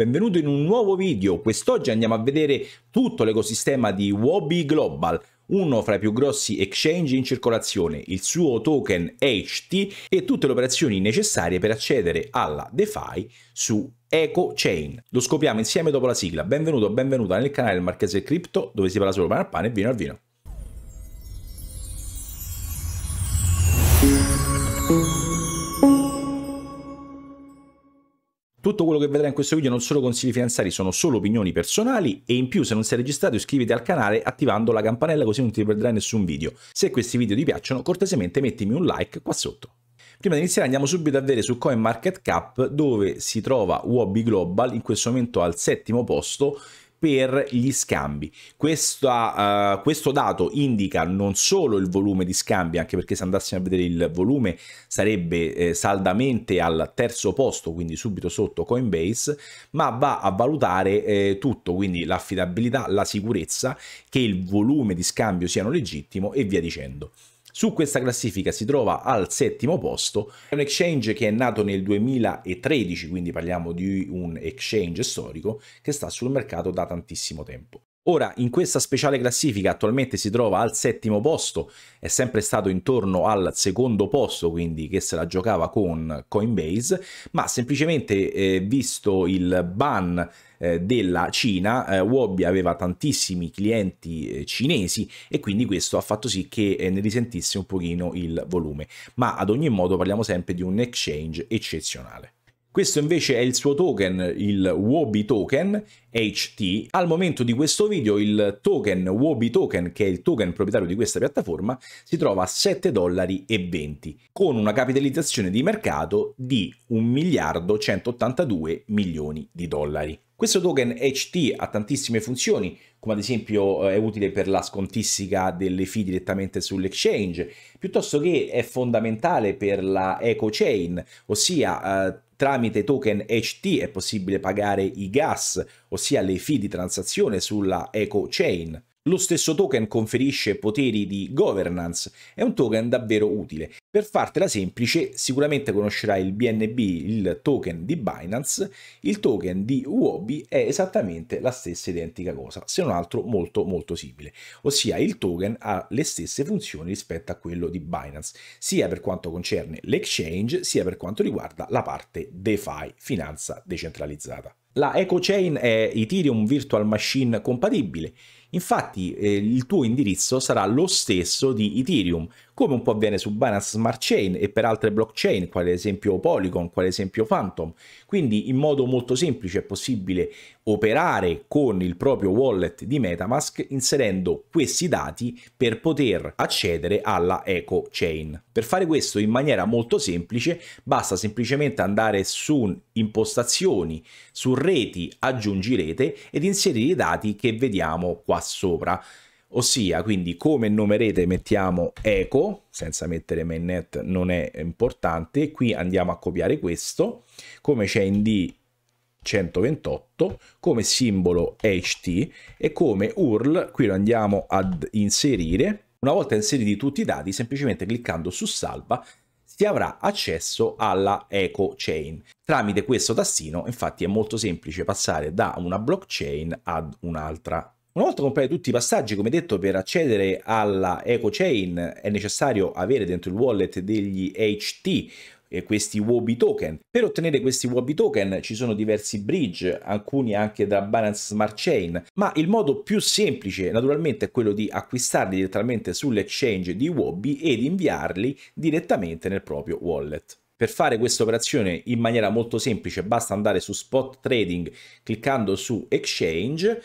Benvenuto in un nuovo video, quest'oggi andiamo a vedere tutto l'ecosistema di Wobby Global, uno fra i più grossi exchange in circolazione, il suo token HT e tutte le operazioni necessarie per accedere alla DeFi su EcoChain. Lo scopriamo insieme dopo la sigla. Benvenuto, benvenuta nel canale del Marchese Crypto dove si parla solo pane al pane e vino al vino. Tutto quello che vedrai in questo video non sono consigli finanziari, sono solo opinioni personali e in più se non sei registrato iscriviti al canale attivando la campanella così non ti perderai nessun video. Se questi video ti piacciono cortesemente mettimi un like qua sotto. Prima di iniziare andiamo subito a vedere su CoinMarketCap dove si trova Wobby Global, in questo momento al settimo posto per gli scambi. Questa, uh, questo dato indica non solo il volume di scambi, anche perché se andassimo a vedere il volume sarebbe eh, saldamente al terzo posto, quindi subito sotto Coinbase, ma va a valutare eh, tutto, quindi l'affidabilità, la sicurezza, che il volume di scambio siano legittimo e via dicendo. Su questa classifica si trova al settimo posto, è un exchange che è nato nel 2013, quindi parliamo di un exchange storico che sta sul mercato da tantissimo tempo. Ora, in questa speciale classifica attualmente si trova al settimo posto, è sempre stato intorno al secondo posto, quindi che se la giocava con Coinbase, ma semplicemente eh, visto il ban eh, della Cina, eh, Wobby aveva tantissimi clienti eh, cinesi e quindi questo ha fatto sì che eh, ne risentisse un pochino il volume, ma ad ogni modo parliamo sempre di un exchange eccezionale. Questo invece è il suo token, il Wobi token HT. Al momento di questo video il token Wobi token, che è il token proprietario di questa piattaforma, si trova a 7,20 dollari con una capitalizzazione di mercato di 1 miliardo 182 milioni di dollari. Questo token HT ha tantissime funzioni, come ad esempio eh, è utile per la scontistica delle fee direttamente sull'exchange, piuttosto che è fondamentale per la eco chain, ossia eh, Tramite token HT è possibile pagare i gas, ossia le fee di transazione sulla EcoChain. Lo stesso token conferisce poteri di governance, è un token davvero utile per fartela semplice, sicuramente conoscerai il BNB, il token di Binance, il token di Uobi è esattamente la stessa identica cosa, se non altro molto molto simile, ossia il token ha le stesse funzioni rispetto a quello di Binance, sia per quanto concerne l'exchange, sia per quanto riguarda la parte DeFi, finanza decentralizzata. La EcoChain è Ethereum Virtual Machine compatibile, Infatti eh, il tuo indirizzo sarà lo stesso di Ethereum, come un po' avviene su Binance Smart Chain e per altre blockchain, quale esempio Polygon, quale esempio Phantom. Quindi in modo molto semplice è possibile operare con il proprio wallet di Metamask inserendo questi dati per poter accedere alla Eco Chain. Per fare questo in maniera molto semplice basta semplicemente andare su impostazioni, su reti, aggiungi rete ed inserire i dati che vediamo qua qua sopra ossia quindi come nome rete mettiamo eco senza mettere mainnet non è importante qui andiamo a copiare questo come c'è in d 128 come simbolo ht e come url qui lo andiamo ad inserire una volta inseriti tutti i dati semplicemente cliccando su salva si avrà accesso alla eco chain tramite questo tastino infatti è molto semplice passare da una blockchain ad un'altra una volta completati tutti i passaggi, come detto, per accedere alla EcoChain è necessario avere dentro il wallet degli HT, questi Wobi token. Per ottenere questi Wobi token ci sono diversi bridge, alcuni anche da Binance Smart Chain, ma il modo più semplice naturalmente è quello di acquistarli direttamente sull'exchange di Wobi ed inviarli direttamente nel proprio wallet. Per fare questa operazione in maniera molto semplice basta andare su Spot Trading cliccando su Exchange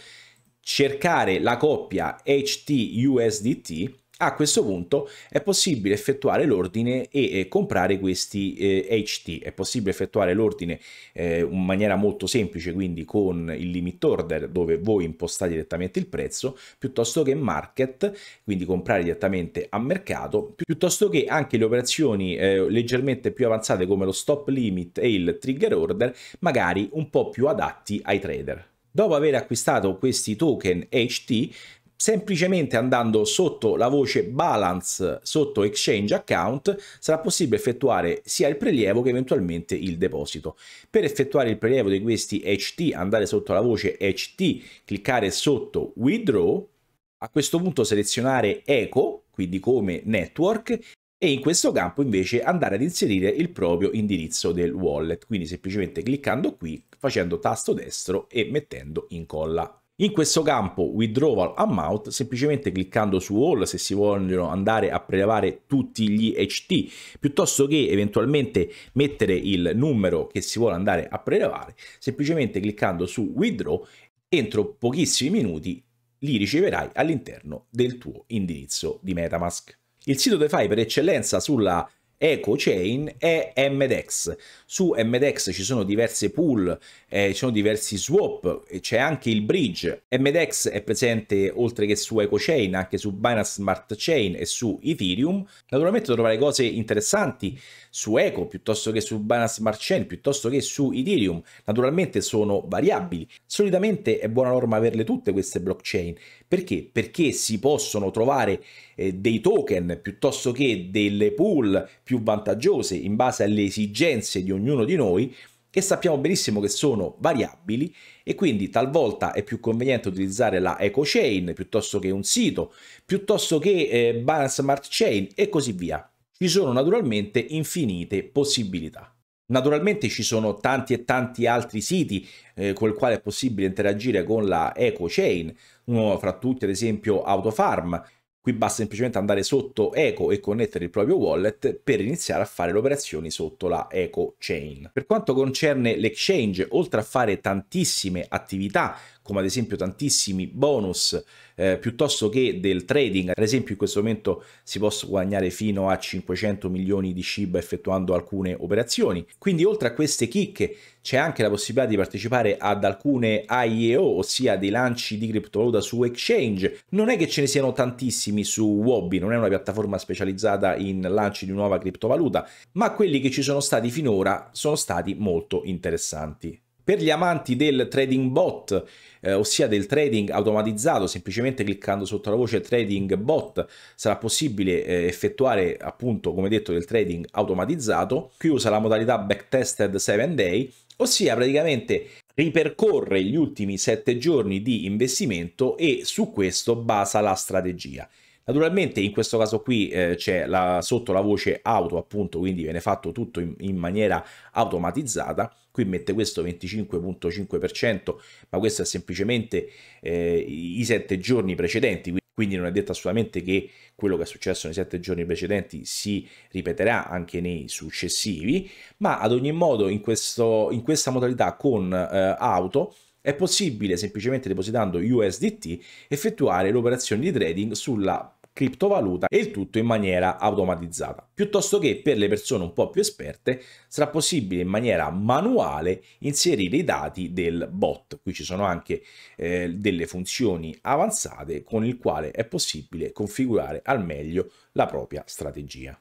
cercare la coppia HT-USDT, a questo punto è possibile effettuare l'ordine e, e comprare questi eh, HT. È possibile effettuare l'ordine eh, in maniera molto semplice, quindi con il limit order dove voi impostate direttamente il prezzo, piuttosto che market, quindi comprare direttamente a mercato, piuttosto che anche le operazioni eh, leggermente più avanzate come lo stop limit e il trigger order, magari un po' più adatti ai trader dopo aver acquistato questi token HT semplicemente andando sotto la voce balance sotto exchange account sarà possibile effettuare sia il prelievo che eventualmente il deposito per effettuare il prelievo di questi HT andare sotto la voce HT cliccare sotto withdraw a questo punto selezionare eco quindi come network e in questo campo invece andare ad inserire il proprio indirizzo del wallet, quindi semplicemente cliccando qui, facendo tasto destro e mettendo incolla. In questo campo withdrawal amount, semplicemente cliccando su all se si vogliono andare a prelevare tutti gli HT, piuttosto che eventualmente mettere il numero che si vuole andare a prelevare, semplicemente cliccando su withdraw, entro pochissimi minuti li riceverai all'interno del tuo indirizzo di Metamask. Il sito DeFi per eccellenza sulla EcoChain è MDEX. Su MDEX ci sono diverse pool, eh, ci sono diversi swap, c'è anche il bridge. MDEX è presente oltre che su EcoChain, anche su Binance Smart Chain e su Ethereum. Naturalmente trovare cose interessanti su Eco, piuttosto che su Binance Smart Chain, piuttosto che su Ethereum. Naturalmente sono variabili. Solitamente è buona norma averle tutte queste blockchain. Perché? Perché si possono trovare eh, dei token piuttosto che delle pool più vantaggiose in base alle esigenze di ognuno di noi che sappiamo benissimo che sono variabili e quindi talvolta è più conveniente utilizzare la EcoChain piuttosto che un sito, piuttosto che eh, Binance Smart Chain e così via ci sono naturalmente infinite possibilità. Naturalmente ci sono tanti e tanti altri siti eh, col quale è possibile interagire con la EcoChain, uno fra tutti ad esempio Autofarm, Qui basta semplicemente andare sotto Eco e connettere il proprio wallet per iniziare a fare le operazioni sotto la Eco Chain. Per quanto concerne l'exchange, oltre a fare tantissime attività come ad esempio tantissimi bonus, eh, piuttosto che del trading. Ad esempio in questo momento si possono guadagnare fino a 500 milioni di SHIB effettuando alcune operazioni. Quindi oltre a queste chicche c'è anche la possibilità di partecipare ad alcune IEO, ossia dei lanci di criptovaluta su exchange. Non è che ce ne siano tantissimi su Wobby, non è una piattaforma specializzata in lanci di nuova criptovaluta, ma quelli che ci sono stati finora sono stati molto interessanti. Per gli amanti del trading bot, eh, ossia del trading automatizzato, semplicemente cliccando sotto la voce trading bot sarà possibile eh, effettuare appunto, come detto, del trading automatizzato. Qui usa la modalità backtested 7 day, ossia praticamente ripercorre gli ultimi 7 giorni di investimento e su questo basa la strategia. Naturalmente in questo caso qui eh, c'è la, sotto la voce auto appunto, quindi viene fatto tutto in, in maniera automatizzata, qui mette questo 25.5%, ma questo è semplicemente eh, i sette giorni precedenti, quindi non è detto assolutamente che quello che è successo nei sette giorni precedenti si ripeterà anche nei successivi, ma ad ogni modo in, questo, in questa modalità con eh, auto è possibile semplicemente depositando USDT effettuare le operazioni di trading sulla criptovaluta e il tutto in maniera automatizzata, piuttosto che per le persone un po' più esperte sarà possibile in maniera manuale inserire i dati del bot. Qui ci sono anche eh, delle funzioni avanzate con il quale è possibile configurare al meglio la propria strategia.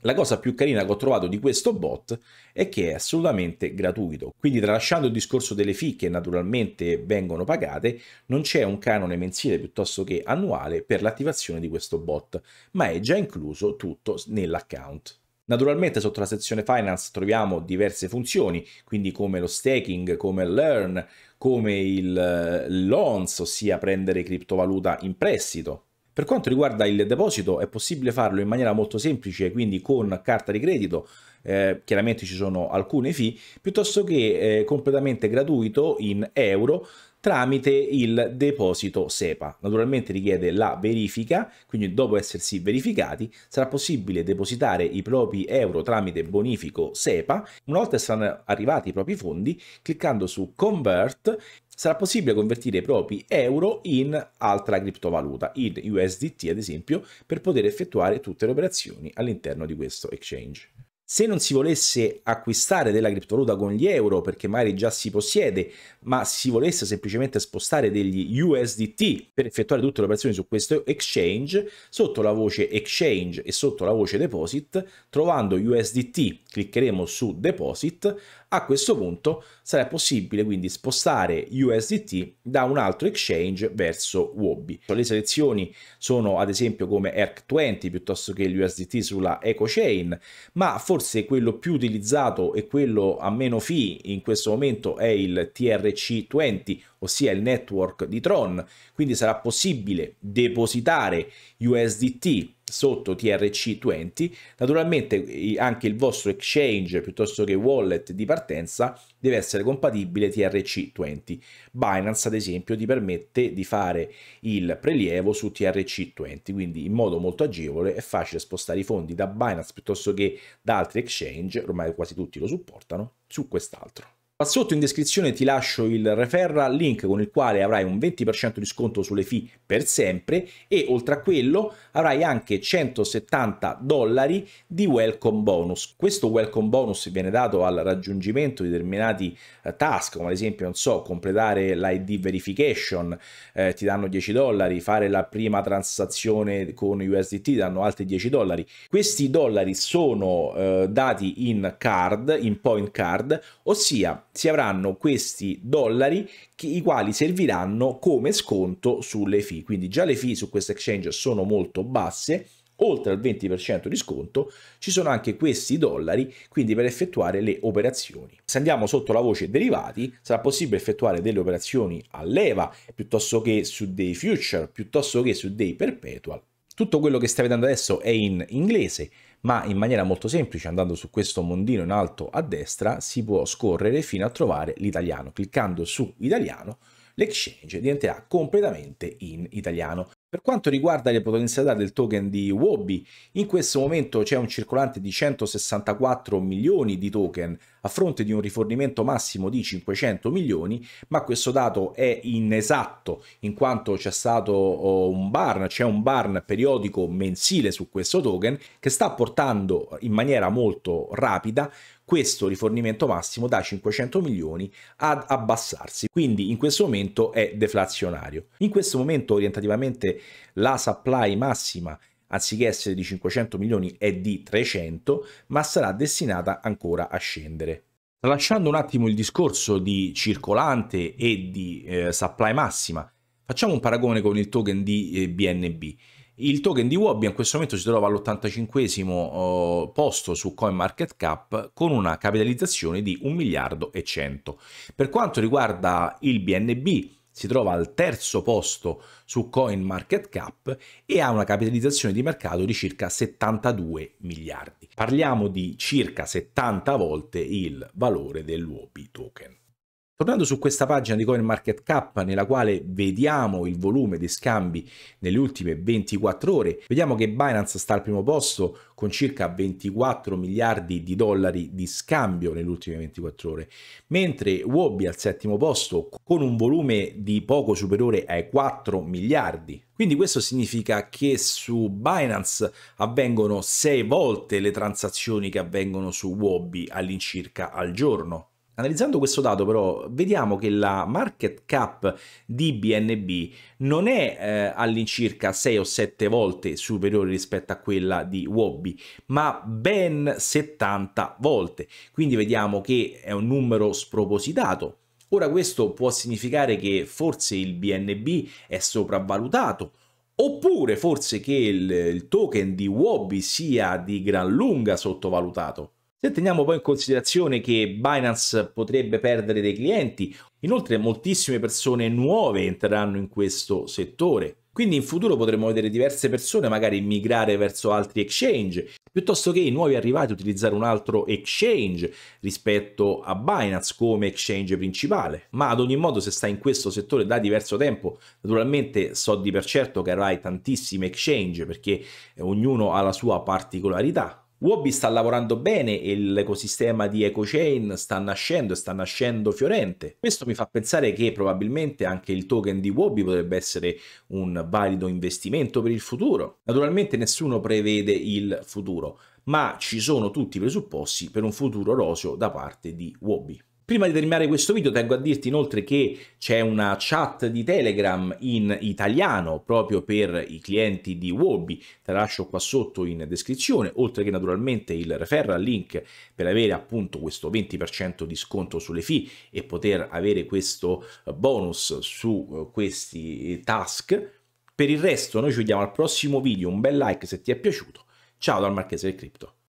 La cosa più carina che ho trovato di questo bot è che è assolutamente gratuito, quindi tralasciando il discorso delle fee che naturalmente vengono pagate, non c'è un canone mensile piuttosto che annuale per l'attivazione di questo bot, ma è già incluso tutto nell'account. Naturalmente sotto la sezione finance troviamo diverse funzioni, quindi come lo staking, come il learn, come il eh, loans, ossia prendere criptovaluta in prestito, per quanto riguarda il deposito è possibile farlo in maniera molto semplice, quindi con carta di credito, eh, chiaramente ci sono alcune fee, piuttosto che eh, completamente gratuito in euro tramite il deposito SEPA. Naturalmente richiede la verifica, quindi dopo essersi verificati sarà possibile depositare i propri euro tramite bonifico SEPA. Una volta saranno arrivati i propri fondi, cliccando su Convert sarà possibile convertire i propri euro in altra criptovaluta, in USDT ad esempio, per poter effettuare tutte le operazioni all'interno di questo exchange se non si volesse acquistare della criptovaluta con gli euro, perché magari già si possiede, ma si volesse semplicemente spostare degli USDT per effettuare tutte le operazioni su questo exchange, sotto la voce exchange e sotto la voce deposit, trovando USDT, cliccheremo su deposit, a questo punto sarà possibile quindi spostare USDT da un altro exchange verso Wobby. Le selezioni sono ad esempio come ERC20 piuttosto che l'USDT sulla EcoChain, ma forse quello più utilizzato e quello a meno fee in questo momento è il TRC20, ossia il network di Tron, quindi sarà possibile depositare USDT sotto TRC20, naturalmente anche il vostro exchange piuttosto che wallet di partenza deve essere compatibile TRC20. Binance ad esempio ti permette di fare il prelievo su TRC20, quindi in modo molto agevole è facile spostare i fondi da Binance piuttosto che da altri exchange, ormai quasi tutti lo supportano, su quest'altro. Qua sotto in descrizione ti lascio il referral link con il quale avrai un 20% di sconto sulle fee per sempre e oltre a quello avrai anche 170 dollari di welcome bonus. Questo welcome bonus viene dato al raggiungimento di determinati eh, task come ad esempio non so completare l'ID verification eh, ti danno 10 dollari, fare la prima transazione con USDT ti danno altri 10 dollari. Questi dollari sono eh, dati in card, in point card, ossia si avranno questi dollari che, i quali serviranno come sconto sulle fee. Quindi già le fee su questo exchange sono molto basse, oltre al 20% di sconto, ci sono anche questi dollari, quindi per effettuare le operazioni. Se andiamo sotto la voce derivati, sarà possibile effettuare delle operazioni a leva, piuttosto che su dei future, piuttosto che su dei perpetual. Tutto quello che stai vedendo adesso è in inglese, ma in maniera molto semplice andando su questo mondino in alto a destra si può scorrere fino a trovare l'italiano. Cliccando su italiano l'exchange diventerà completamente in italiano. Per quanto riguarda le potenzialità del token di Wobby, in questo momento c'è un circolante di 164 milioni di token a fronte di un rifornimento massimo di 500 milioni, ma questo dato è inesatto in quanto c'è stato oh, un barn, c'è un barn periodico mensile su questo token che sta portando in maniera molto rapida questo rifornimento massimo da 500 milioni ad abbassarsi, quindi in questo momento è deflazionario. In questo momento orientativamente la supply massima anziché essere di 500 milioni è di 300, ma sarà destinata ancora a scendere. Lasciando un attimo il discorso di circolante e di eh, supply massima, facciamo un paragone con il token di eh, BNB. Il token di Wobby in questo momento si trova all'85 eh, posto su CoinMarketCap con una capitalizzazione di 1 miliardo e 100. Per quanto riguarda il BNB, si trova al terzo posto su CoinMarketCap e ha una capitalizzazione di mercato di circa 72 miliardi. Parliamo di circa 70 volte il valore dell'UOP token. Tornando su questa pagina di CoinMarketCap nella quale vediamo il volume di scambi nelle ultime 24 ore, vediamo che Binance sta al primo posto con circa 24 miliardi di dollari di scambio nelle ultime 24 ore, mentre Wobby al settimo posto con un volume di poco superiore ai 4 miliardi. Quindi questo significa che su Binance avvengono 6 volte le transazioni che avvengono su Wobby all'incirca al giorno. Analizzando questo dato però vediamo che la market cap di BNB non è eh, all'incirca 6 o 7 volte superiore rispetto a quella di Wobby, ma ben 70 volte. Quindi vediamo che è un numero spropositato. Ora questo può significare che forse il BNB è sopravvalutato oppure forse che il, il token di Wobby sia di gran lunga sottovalutato. Se teniamo poi in considerazione che Binance potrebbe perdere dei clienti, inoltre moltissime persone nuove entreranno in questo settore. Quindi in futuro potremo vedere diverse persone magari migrare verso altri exchange, piuttosto che i nuovi arrivati utilizzare un altro exchange rispetto a Binance come exchange principale. Ma ad ogni modo se stai in questo settore da diverso tempo, naturalmente so di per certo che avrai tantissimi exchange perché ognuno ha la sua particolarità. Wobby sta lavorando bene e l'ecosistema di EcoChain sta nascendo e sta nascendo fiorente. Questo mi fa pensare che probabilmente anche il token di Wobby potrebbe essere un valido investimento per il futuro. Naturalmente nessuno prevede il futuro, ma ci sono tutti i presupposti per un futuro roseo da parte di Wobby. Prima di terminare questo video tengo a dirti inoltre che c'è una chat di Telegram in italiano proprio per i clienti di Wobby, te la lascio qua sotto in descrizione, oltre che naturalmente il referral link per avere appunto questo 20% di sconto sulle fee e poter avere questo eh, bonus su eh, questi eh, task. Per il resto noi ci vediamo al prossimo video, un bel like se ti è piaciuto, ciao dal Marchese del Cripto.